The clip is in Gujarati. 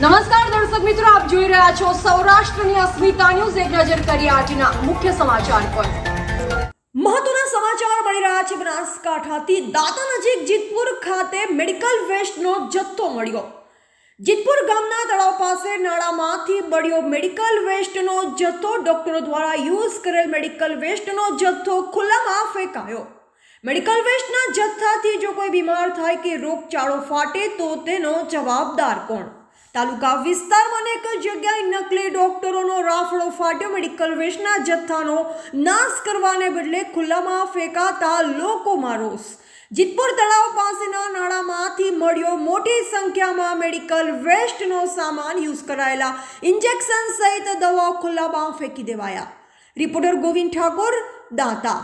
નમસ્કાર દર્શક મિત્રો આપ જોઈ રહ્યા છો સૌરાષ્ટ્રની અસ્મિતા ન્યૂઝ એક નજર કરીએ આજના મુખ્ય સમાચાર પર મહત્વના સમાચાર મળી રહ્યા છે બનાસકાંઠાથી દાતા નજીક જીતપુર ખાતે મેડિકલ વેસ્ટનો જથ્થો મળ્યો જીતપુર ગામના તળાવ પાસે નાળામાંથી બળ્યો મેડિકલ વેસ્ટનો જથ્થો ડોક્ટરો દ્વારા યુઝ કરેલ મેડિકલ વેસ્ટનો જથ્થો ખુલ્લામાં ફેંકાયો મેડિકલ વેસ્ટના જથ્થાથી જો કોઈ બીમાર થાય કે રોગચાળો ફાટે તો તેનો જવાબદાર કોણ તાલુકા વિસ્તારમાં એક જગ્યાએ નકલી ડોક્ટરોનો રાફડો ફાટ્યો મેડિકલ વેસ્ટના જથ્થાનો નાશ કરવાને બદલે ખુલ્લામાં ફેંકાતા લોકોમાં રોષ જીતપુર તળાવ પાસેના નાળામાંથી મળ્યો મોટી સંખ્યામાં મેડિકલ વેસ્ટનો સામાન યુઝ કરાયેલા ઇન્જેક્શન સહિત દવાઓ ખુલ્લામાં ફેંકી દેવાયા રિપોર્ટર ગોવિંદ ઠાકોર દાતા